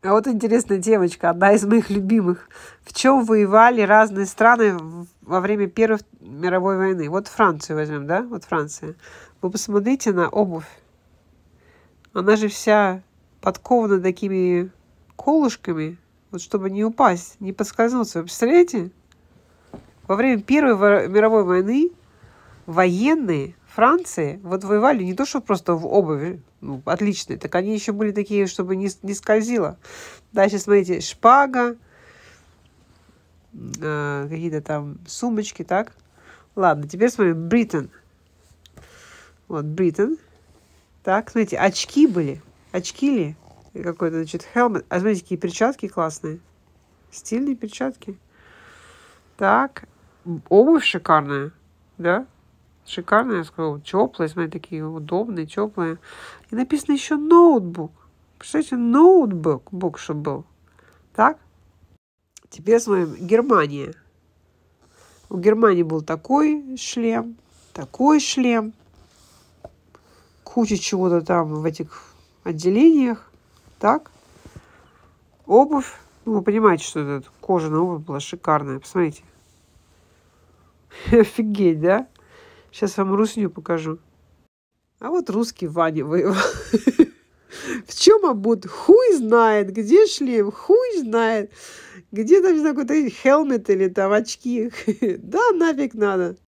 А вот интересная девочка, одна из моих любимых. В чем воевали разные страны во время Первой мировой войны? Вот Францию возьмем, да? Вот Франция. Вы посмотрите на обувь. Она же вся подкована такими колышками, вот чтобы не упасть, не подскользнуться. Вы представляете? Во время Первой мировой войны военные Франции вот воевали не то, что просто в обуви, ну, отличные, так они еще были такие, чтобы не, не скользило. Дальше, смотрите, шпага, э, какие-то там сумочки, так? Ладно, теперь смотрим, Британ. Вот, Британ. Так, смотрите, очки были. Очки ли? Какой-то, значит, хелмет. А смотрите, какие перчатки классные. Стильные перчатки. Так, обувь шикарная, да? шикарная, я сказала, теплая, смотри, такие удобные, теплые. И написано еще ноутбук. Представляете, ноутбук, бук, чтобы был. Так? Теперь смотрим, Германия. У Германии был такой шлем, такой шлем, куча чего-то там в этих отделениях, так? Обувь, ну, вы понимаете, что это кожаная обувь была шикарная, посмотрите. Офигеть, да? Сейчас вам русню покажу. А вот русский Ваня воевал. В чем обут? Хуй знает, где шлем, хуй знает, где там какой-то э, хелмет или там очки. Да нафиг надо.